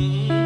Mm-hmm.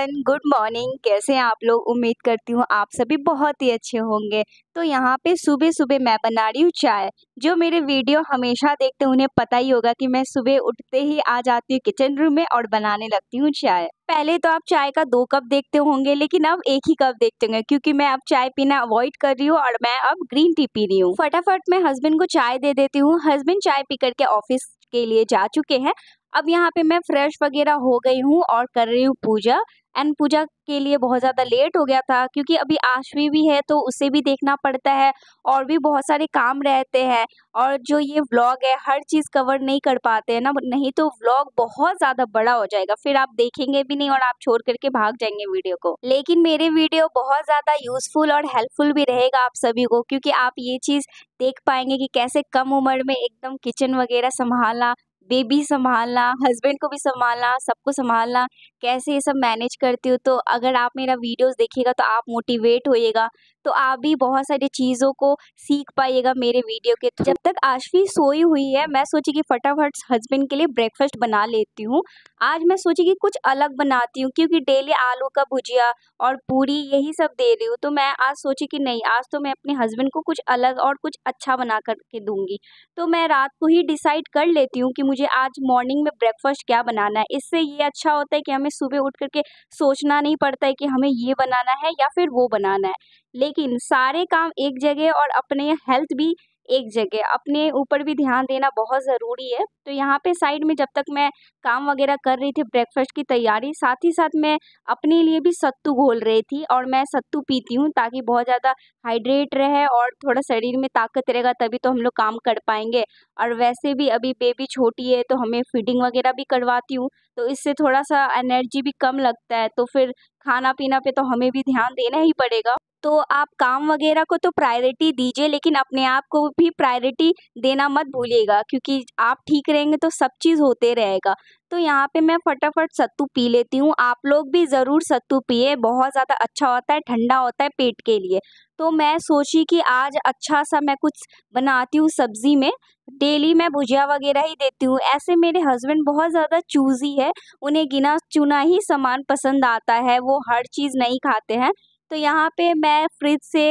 Everyone good morning कैसे हैं आप लोग उम्मीद करती हूँ आप सभी बहुत ही अच्छे होंगे तो यहाँ पे सुबह सुबह मैं बना रही हूँ चाय जो मेरे वीडियो हमेशा देखते उन्हें पता ही होगा कि मैं सुबह उठते ही आ जाती हूँ किचन रूम में और बनाने लगती हूँ चाय पहले तो आप चाय का दो कप देखते होंगे लेकिन अब एक ही कप देखते होंगे क्योंकि मैं अब चाय पीना अवॉइड कर रही हूँ और मैं अब ग्रीन टी पी रही हूँ फटाफट मैं हस्बैंड को चाय दे देती हूँ हस्बैंड चाय पी करके ऑफिस के लिए जा चुके हैं अब यहाँ पे मैं फ्रेश वगैरह हो गई हूँ और कर रही हूँ पूजा एंड पूजा के लिए बहुत ज़्यादा लेट हो गया था क्योंकि अभी आशवी भी है तो उसे भी देखना पड़ता है और भी बहुत सारे काम रहते हैं और जो ये व्लॉग है हर चीज़ कवर नहीं कर पाते हैं ना नहीं तो व्लॉग बहुत ज़्यादा बड़ा हो जाएगा फिर आप देखेंगे भी नहीं और आप छोड़ करके भाग जाएंगे वीडियो को लेकिन मेरे वीडियो बहुत ज़्यादा यूजफुल और हेल्पफुल भी रहेगा आप सभी को क्योंकि आप ये चीज़ देख पाएंगे कि कैसे कम उम्र में एकदम किचन वगैरह संभालना बेबी संभालना हस्बैंड को भी संभालना सबको संभालना कैसे ये सब मैनेज करती हो तो अगर आप मेरा वीडियोस देखिएगा तो आप मोटिवेट होइएगा तो आप भी बहुत सारी चीज़ों को सीख पाइएगा मेरे वीडियो के तो जब तक आशवी सोई हुई है मैं सोची कि फटाफट हस्बैंड के लिए ब्रेकफास्ट बना लेती हूँ आज मैं सोची कि कुछ अलग बनाती हूँ क्योंकि डेली आलू का भुजिया और पूरी यही सब दे रही हूँ तो मैं आज सोची कि नहीं आज तो मैं अपने हस्बैंड को कुछ अलग और कुछ अच्छा बना करके दूंगी तो मैं रात को ही डिसाइड कर लेती हूँ कि मुझे आज मॉर्निंग में ब्रेकफास्ट क्या बनाना है इससे ये अच्छा होता है कि हमें सुबह उठ करके सोचना नहीं पड़ता है कि हमें ये बनाना है या फिर वो बनाना है लेकिन सारे काम एक जगह और अपने हेल्थ भी एक जगह अपने ऊपर भी ध्यान देना बहुत ज़रूरी है तो यहाँ पे साइड में जब तक मैं काम वगैरह कर रही थी ब्रेकफास्ट की तैयारी साथ ही साथ मैं अपने लिए भी सत्तू घोल रही थी और मैं सत्तू पीती हूँ ताकि बहुत ज़्यादा हाइड्रेट रहे और थोड़ा शरीर में ताकत रहेगा तभी तो हम लोग काम कर पाएंगे और वैसे भी अभी बेबी छोटी है तो हमें फीडिंग वगैरह भी करवाती हूँ तो इससे थोड़ा सा एनर्जी भी कम लगता है तो फिर खाना पीना पे तो हमें भी ध्यान देना ही पड़ेगा तो आप काम वगैरह को तो प्रायोरिटी दीजिए लेकिन अपने आप को भी प्रायोरिटी देना मत भूलिएगा क्योंकि आप ठीक रहेंगे तो सब चीज़ होते रहेगा तो यहाँ पे मैं फटाफट सत्तू पी लेती हूँ आप लोग भी ज़रूर सत्तू पिए बहुत ज़्यादा अच्छा होता है ठंडा होता है पेट के लिए तो मैं सोची कि आज अच्छा सा मैं कुछ बनाती हूँ सब्ज़ी में डेली मैं भुजिया वगैरह ही देती हूँ ऐसे मेरे हस्बैंड बहुत ज़्यादा चूजी है उन्हें गिना चुना ही सामान पसंद आता है वो हर चीज़ नहीं खाते हैं तो यहाँ पे मैं फ्रिज से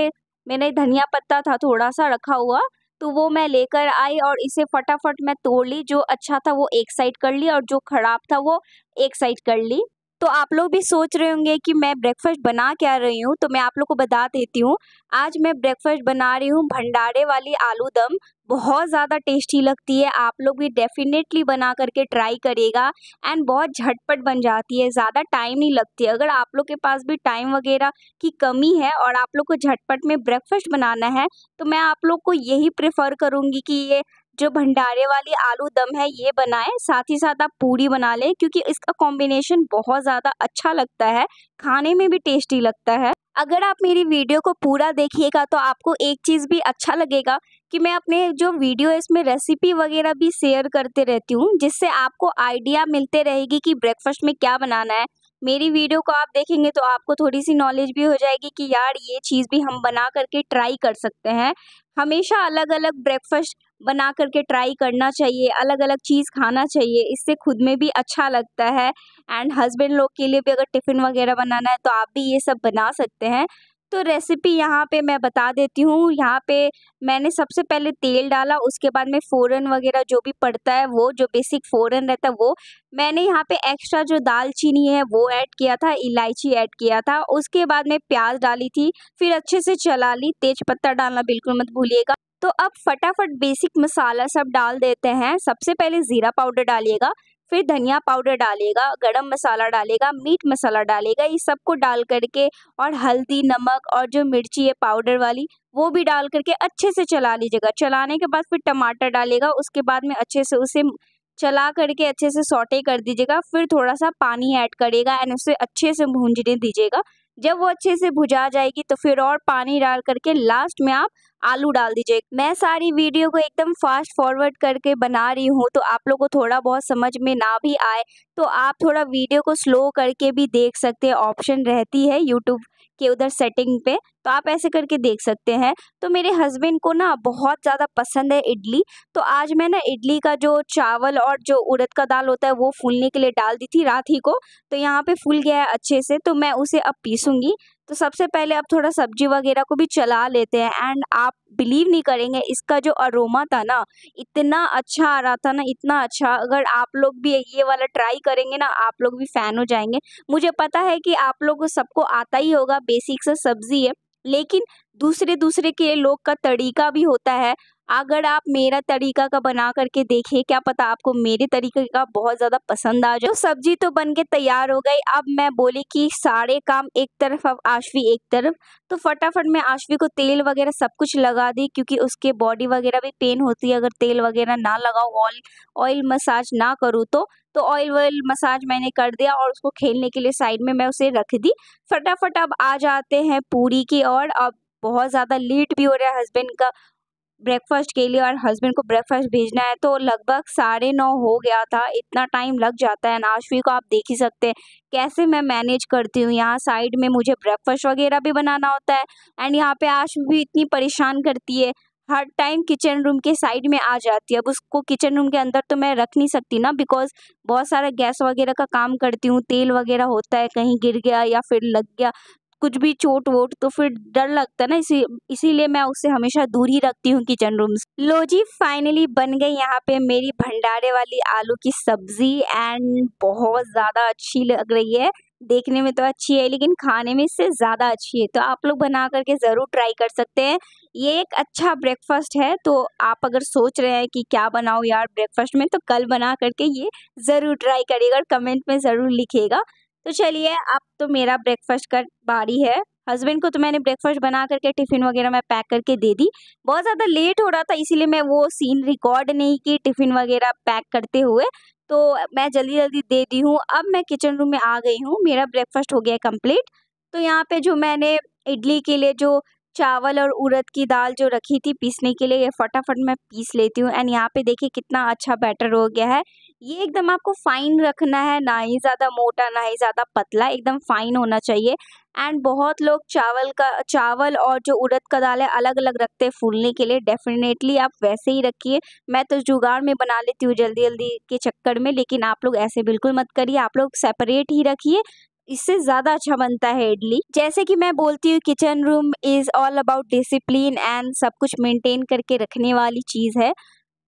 मैंने धनिया पत्ता था थोड़ा सा रखा हुआ तो वो मैं लेकर आई और इसे फटाफट मैं तोड़ ली जो अच्छा था वो एक साइड कर ली और जो ख़राब था वो एक साइड कर ली तो आप लोग भी सोच रहे होंगे कि मैं ब्रेकफास्ट बना क्या रही हूँ तो मैं आप लोग को बता देती हूँ आज मैं ब्रेकफास्ट बना रही हूँ भंडारे वाली आलू दम बहुत ज़्यादा टेस्टी लगती है आप लोग भी डेफिनेटली बना करके ट्राई करेगा एंड बहुत झटपट बन जाती है ज़्यादा टाइम नहीं लगती है अगर आप लोग के पास भी टाइम वगैरह की कमी है और आप लोग को झटपट में ब्रेकफास्ट बनाना है तो मैं आप लोग को यही प्रेफर करूँगी कि ये जो भंडारे वाली आलू दम है ये बनाएं साथ ही साथ आप पूरी बना लें क्योंकि इसका कॉम्बिनेशन बहुत ज़्यादा अच्छा लगता है खाने में भी टेस्टी लगता है अगर आप मेरी वीडियो को पूरा देखिएगा तो आपको एक चीज़ भी अच्छा लगेगा कि मैं अपने जो वीडियो है इसमें रेसिपी वगैरह भी शेयर करते रहती हूँ जिससे आपको आइडिया मिलते रहेगी कि ब्रेकफास्ट में क्या बनाना है मेरी वीडियो को आप देखेंगे तो आपको थोड़ी सी नॉलेज भी हो जाएगी कि यार ये चीज़ भी हम बना करके ट्राई कर सकते हैं हमेशा अलग अलग ब्रेकफास्ट बना करके ट्राई करना चाहिए अलग अलग चीज़ खाना चाहिए इससे खुद में भी अच्छा लगता है एंड हस्बैंड लोग के लिए भी अगर टिफ़िन वगैरह बनाना है तो आप भी ये सब बना सकते हैं तो रेसिपी यहाँ पे मैं बता देती हूँ यहाँ पे मैंने सबसे पहले तेल डाला उसके बाद में फ़ौरन वगैरह जो भी पड़ता है वो जो बेसिक फ़ौरन रहता है वो मैंने यहाँ पे एक्स्ट्रा जो दालचीनी है वो ऐड किया था इलायची ऐड किया था उसके बाद में प्याज डाली थी फिर अच्छे से चला ली पत्ता डालना बिल्कुल मत भूलिएगा तो अब फटाफट बेसिक मसाला सब डाल देते हैं सबसे पहले ज़ीरा पाउडर डालिएगा फिर धनिया पाउडर डालेगा गरम मसाला डालेगा मीट मसाला डालेगा ये सब को डाल करके और हल्दी नमक और जो मिर्ची है पाउडर वाली वो भी डाल करके अच्छे से चला लीजिएगा चलाने के बाद फिर टमाटर डालेगा उसके बाद में अच्छे से उसे चला करके अच्छे से सॉटे कर दीजिएगा फिर थोड़ा सा पानी ऐड करेगा एंड उसे अच्छे से भूंजने दीजिएगा जब वो अच्छे से भुजा जाएगी तो फिर और पानी डाल करके लास्ट में आप आलू डाल दीजिए मैं सारी वीडियो को एकदम फास्ट फॉरवर्ड करके बना रही हूँ तो आप लोग को थोड़ा बहुत समझ में ना भी आए तो आप थोड़ा वीडियो को स्लो करके भी देख सकते हैं ऑप्शन रहती है यूट्यूब के उधर सेटिंग पे तो आप ऐसे करके देख सकते हैं तो मेरे हस्बैंड को ना बहुत ज़्यादा पसंद है इडली तो आज मैं ना इडली का जो चावल और जो उड़द का दाल होता है वो फूलने के लिए डाल दी थी रात ही को तो यहाँ पे फूल गया है अच्छे से तो मैं उसे अब पीसूँगी तो सबसे पहले आप थोड़ा सब्जी वगैरह को भी चला लेते हैं एंड आप बिलीव नहीं करेंगे इसका जो अरोमा था ना इतना अच्छा आ रहा था ना इतना अच्छा अगर आप लोग भी ये वाला ट्राई करेंगे ना आप लोग भी फ़ैन हो जाएंगे मुझे पता है कि आप लोग सबको आता ही होगा बेसिक से सब्ज़ी है लेकिन दूसरे दूसरे के लोग का तरीका भी होता है अगर आप मेरा तरीका का बना करके देखिए क्या पता आपको मेरे तरीके का बहुत ज़्यादा पसंद आ जाए तो सब्जी तो बन के तैयार हो गई अब मैं बोली कि सारे काम एक तरफ अब आशवी एक तरफ तो फटाफट मैं आशवी को तेल वगैरह सब कुछ लगा दी क्योंकि उसके बॉडी वगैरह भी पेन होती है अगर तेल वगैरह ना लगाओ ऑयल ऑयल मसाज ना करूँ तो तो ऑयल वॉयल मसाज मैंने कर दिया और उसको खेलने के लिए साइड में मैं उसे रख दी फटाफट अब आ जाते हैं पूरी की और अब बहुत ज़्यादा लेट भी हो रहा है हस्बैंड का ब्रेकफास्ट के लिए और हस्बैंड को ब्रेकफास्ट भेजना है तो लगभग साढ़े नौ हो गया था इतना टाइम लग जाता है नाशवी को आप देख ही सकते हैं कैसे मैं मैनेज करती हूँ यहाँ साइड में मुझे ब्रेकफास्ट वगैरह भी बनाना होता है एंड यहाँ पे आश भी इतनी परेशान करती है हर टाइम किचन रूम के साइड में आ जाती है अब उसको किचन रूम के अंदर तो मैं रख नहीं सकती ना बिकॉज बहुत सारा गैस वगैरह का काम करती हूँ तेल वगैरह होता है कहीं गिर गया या फिर लग गया कुछ भी चोट वोट तो फिर डर लगता है ना इसी इसीलिए मैं उससे हमेशा दूर ही रखती हूँ किचन रूम लो जी फाइनली बन गई यहाँ पे मेरी भंडारे वाली आलू की सब्जी एंड बहुत ज़्यादा अच्छी लग रही है देखने में तो अच्छी है लेकिन खाने में इससे ज़्यादा अच्छी है तो आप लोग बना करके ज़रूर ट्राई कर सकते हैं ये एक अच्छा ब्रेकफास्ट है तो आप अगर सोच रहे हैं कि क्या बनाओ यार ब्रेकफास्ट में तो कल बना करके ये ज़रूर ट्राई करिएगा और कमेंट में ज़रूर लिखिएगा तो चलिए अब तो मेरा ब्रेकफास्ट कर बारी है हस्बैंड को तो मैंने ब्रेकफास्ट बना करके टिफ़िन वगैरह मैं पैक करके दे दी बहुत ज़्यादा लेट हो रहा था इसीलिए मैं वो सीन रिकॉर्ड नहीं की टिफ़िन वगैरह पैक करते हुए तो मैं जल्दी जल्दी दे दी हूँ अब मैं किचन रूम में आ गई हूँ मेरा ब्रेकफास्ट हो गया कंप्लीट तो यहाँ पे जो मैंने इडली के लिए जो चावल और उड़द की दाल जो रखी थी पीसने के लिए ये फटाफट मैं पीस लेती हूँ एंड यहाँ पे देखिए कितना अच्छा बैटर हो गया है ये एकदम आपको फाइन रखना है ना ही ज़्यादा मोटा ना ही ज़्यादा पतला एकदम फाइन होना चाहिए एंड बहुत लोग चावल का चावल और जो उड़द का दाल है अलग अलग रखते हैं फूलने के लिए डेफिनेटली आप वैसे ही रखिए मैं तो जुगाड़ में बना लेती हूँ जल्दी जल्दी के चक्कर में लेकिन आप लोग ऐसे बिल्कुल मत करिए आप लोग सेपरेट ही रखिए इससे ज़्यादा अच्छा बनता है इडली जैसे कि मैं बोलती हूँ kitchen room is all about discipline and सब कुछ मेंटेन करके रखने वाली चीज़ है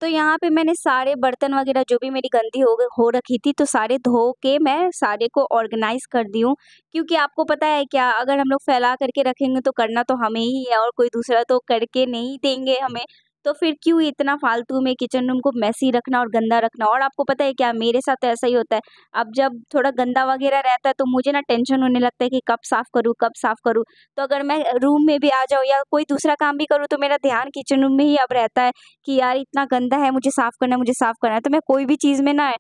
तो यहाँ पे मैंने सारे बर्तन वगैरह जो भी मेरी गंदी हो हो रखी थी तो सारे धो के मैं सारे को ऑर्गेनाइज कर दी हूँ क्योंकि आपको पता है क्या अगर हम लोग फैला करके रखेंगे तो करना तो हमें ही है और कोई दूसरा तो करके नहीं देंगे हमें तो फिर क्यों इतना फालतू में किचन रूम को मैसी रखना और गंदा रखना और आपको पता है क्या मेरे साथ ऐसा ही होता है अब जब थोड़ा गंदा वगैरह रहता है तो मुझे ना टेंशन होने लगता है कि कब साफ़ करूँ कब साफ़ करूँ तो अगर मैं रूम में भी आ जाऊँ या कोई दूसरा काम भी करूँ तो मेरा ध्यान किचन रूम में ही अब रहता है कि यार इतना गंदा है मुझे साफ़ करना है मुझे साफ़ करना है तो मैं कोई भी चीज़ में ना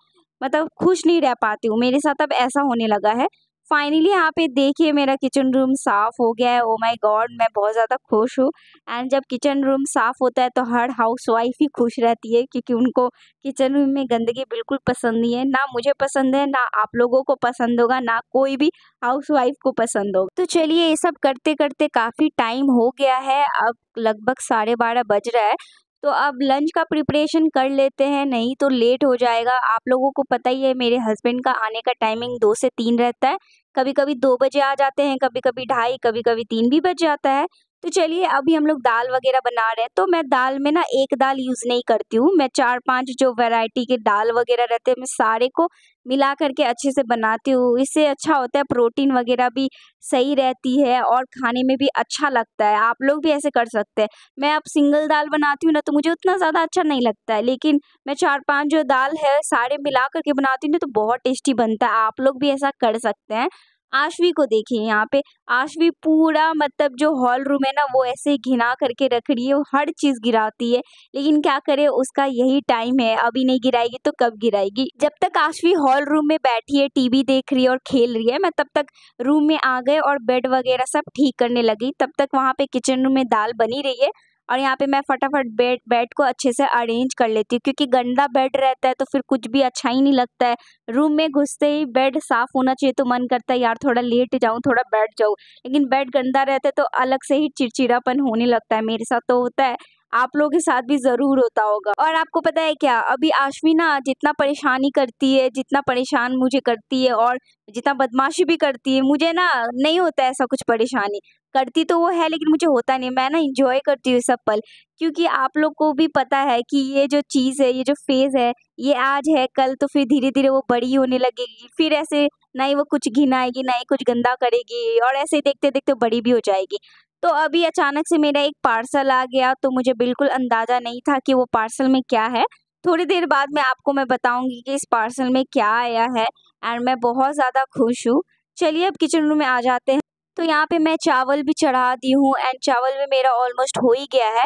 मतलब खुश नहीं रह पाती हूँ मेरे साथ अब ऐसा होने लगा है फाइनली यहाँ पे देखिए मेरा किचन रूम साफ़ हो गया है ओ माय गॉड मैं बहुत ज़्यादा खुश हूँ एंड जब किचन रूम साफ़ होता है तो हर हाउस वाइफ ही खुश रहती है क्योंकि उनको किचन रूम में गंदगी बिल्कुल पसंद नहीं है ना मुझे पसंद है ना आप लोगों को पसंद होगा ना कोई भी हाउस वाइफ को पसंद होगा तो चलिए ये सब करते करते काफ़ी टाइम हो गया है अब लगभग साढ़े बारह बज रहा है तो अब लंच का प्रिपरेशन कर लेते हैं नहीं तो लेट हो जाएगा आप लोगों को पता ही है मेरे हस्बैंड का आने का टाइमिंग दो से तीन रहता है कभी कभी दो बजे आ जाते हैं कभी कभी ढाई कभी कभी तीन भी बज जाता है तो चलिए अभी हम लोग दाल वगैरह बना रहे हैं तो मैं दाल में ना एक दाल यूज़ नहीं करती हूँ मैं चार पांच जो वैरायटी के दाल वगैरह रहते हैं मैं सारे को मिला करके अच्छे से बनाती हूँ इससे अच्छा होता है प्रोटीन वगैरह भी सही रहती है और खाने में भी अच्छा लगता है आप लोग भी ऐसे कर सकते हैं मैं अब सिंगल दाल बनाती हूँ ना तो मुझे उतना ज़्यादा अच्छा नहीं लगता है लेकिन मैं चार पाँच जो दाल है सारे मिला करके बनाती हूँ ना तो बहुत टेस्टी बनता है आप लोग भी ऐसा कर सकते हैं आशवी को देखिए यहाँ पे आशवी पूरा मतलब जो हॉल रूम है ना वो ऐसे घिना करके रख रही है वो हर चीज़ गिराती है लेकिन क्या करे उसका यही टाइम है अभी नहीं गिराएगी तो कब गिराएगी जब तक आशवी हॉल रूम में बैठी है टीवी देख रही है और खेल रही है मैं तब तक रूम में आ गए और बेड वगैरह सब ठीक करने लगी तब तक वहाँ पे किचन रूम में दाल बनी रही है और यहाँ पे मैं फटाफट बेड बेड को अच्छे से अरेंज कर लेती हूँ क्योंकि गंदा बेड रहता है तो फिर कुछ भी अच्छा ही नहीं लगता है रूम में घुसते ही बेड साफ़ होना चाहिए तो मन करता है यार थोड़ा लेट जाऊँ थोड़ा बैठ जाऊँ लेकिन बेड गंदा रहता है तो अलग से ही चिड़चिड़ापन होने लगता है मेरे साथ तो होता है आप लोगों के साथ भी ज़रूर होता होगा और आपको पता है क्या अभी आशमी ना जितना परेशानी करती है जितना परेशान मुझे करती है और जितना बदमाशी भी करती है मुझे ना नहीं होता ऐसा कुछ परेशानी करती तो वो है लेकिन मुझे होता नहीं मैं ना इंजॉय करती हूँ सब पल क्योंकि आप लोग को भी पता है कि ये जो चीज़ है ये जो फेज़ है ये आज है कल तो फिर धीरे धीरे वो बड़ी होने लगेगी फिर ऐसे ना ही वो कुछ घिनाएगी ना ही कुछ गंदा करेगी और ऐसे देखते देखते बड़ी भी हो जाएगी तो अभी अचानक से मेरा एक पार्सल आ गया तो मुझे बिल्कुल अंदाज़ा नहीं था कि वो पार्सल में क्या है थोड़ी देर बाद में आपको मैं बताऊंगी कि इस पार्सल में क्या आया है एंड मैं बहुत ज़्यादा खुश हूँ चलिए अब किचन रूम में आ जाते हैं तो यहाँ पे मैं चावल भी चढ़ा दी हूँ एंड चावल भी मेरा ऑलमोस्ट हो ही गया है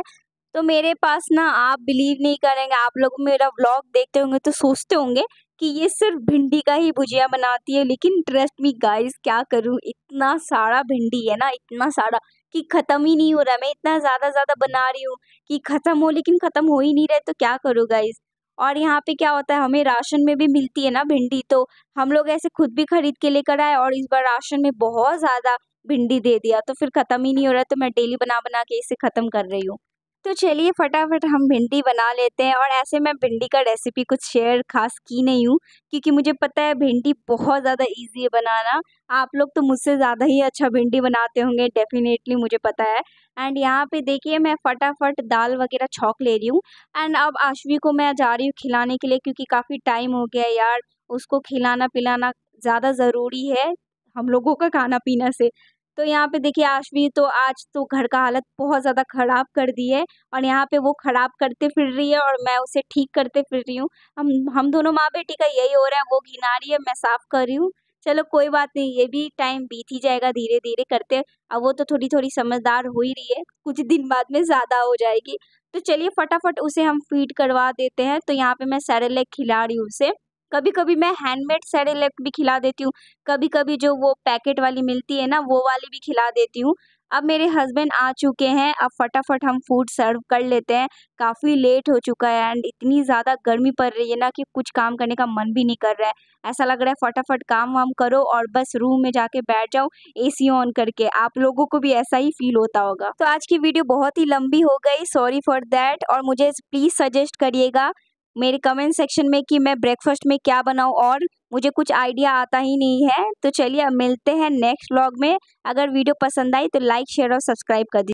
तो मेरे पास ना आप बिलीव नहीं करेंगे आप लोग मेरा ब्लॉग देखते होंगे तो सोचते होंगे कि ये सिर्फ भिंडी का ही भुजिया बनाती है लेकिन ट्रस्ट मी गाइस क्या करूँ इतना सारा भिंडी है ना इतना सारा कि ख़त्म ही नहीं हो रहा मैं इतना ज़्यादा ज़्यादा बना रही हूँ कि ख़त्म हो लेकिन ख़त्म हो ही नहीं रहे तो क्या करूँ गाइस और यहाँ पे क्या होता है हमें राशन में भी मिलती है ना भिंडी तो हम लोग ऐसे खुद भी खरीद के लेकर आए और इस बार राशन में बहुत ज़्यादा भिंडी दे दिया तो फिर ख़त्म ही नहीं हो रहा तो मैं डेली बना बना के इसे ख़त्म कर रही हूँ तो चलिए फटाफट हम भिंडी बना लेते हैं और ऐसे मैं भिंडी का रेसिपी कुछ शेयर खास की नहीं हूँ क्योंकि मुझे पता है भिंडी बहुत ज़्यादा इजी है बनाना आप लोग तो मुझसे ज़्यादा ही अच्छा भिंडी बनाते होंगे डेफिनेटली मुझे पता है एंड यहाँ पे देखिए मैं फटाफट दाल वगैरह छौक ले रही हूँ एंड अब आशवी को मैं जा रही हूँ खिलाने के लिए क्योंकि काफ़ी टाइम हो गया यार उसको खिलाना पिलाना ज़्यादा ज़रूरी है हम लोगों का खाना पीना से तो यहाँ पे देखिए आशवी तो आज तो घर का हालत बहुत ज़्यादा ख़राब कर दी है और यहाँ पे वो ख़राब करते फिर रही है और मैं उसे ठीक करते फिर रही हूँ हम हम दोनों माँ बेटी का यही हो रहा है वो घिना रही है मैं साफ़ कर रही हूँ चलो कोई बात नहीं ये भी टाइम बीत ही जाएगा धीरे धीरे करते अब वो तो थोड़ी थोड़ी समझदार हो ही रही है कुछ दिन बाद में ज़्यादा हो जाएगी तो चलिए फटाफट उसे हम फीड करवा देते हैं तो यहाँ पे मैं सैरेलेक खिला रही हूँ उसे कभी कभी मैं हैंडमेड सेरेलेक्ट भी खिला देती हूँ कभी कभी जो वो पैकेट वाली मिलती है ना वो वाली भी खिला देती हूँ अब मेरे हस्बैंड आ चुके हैं अब फटाफट हम फूड सर्व कर लेते हैं काफ़ी लेट हो चुका है एंड इतनी ज़्यादा गर्मी पड़ रही है ना कि कुछ काम करने का मन भी नहीं कर रहा है ऐसा लग रहा है फटाफट काम वाम करो और बस रूम में जाके बैठ जाओ एसी ऑन करके आप लोगों को भी ऐसा ही फील होता होगा तो आज की वीडियो बहुत ही लंबी हो गई सॉरी फॉर देट और मुझे प्लीज़ सजेस्ट करिएगा मेरे कमेंट सेक्शन में कि मैं ब्रेकफास्ट में क्या बनाऊँ और मुझे कुछ आइडिया आता ही नहीं है तो चलिए अब मिलते हैं नेक्स्ट व्लॉग में अगर वीडियो पसंद आई तो लाइक शेयर और सब्सक्राइब कर दीजिए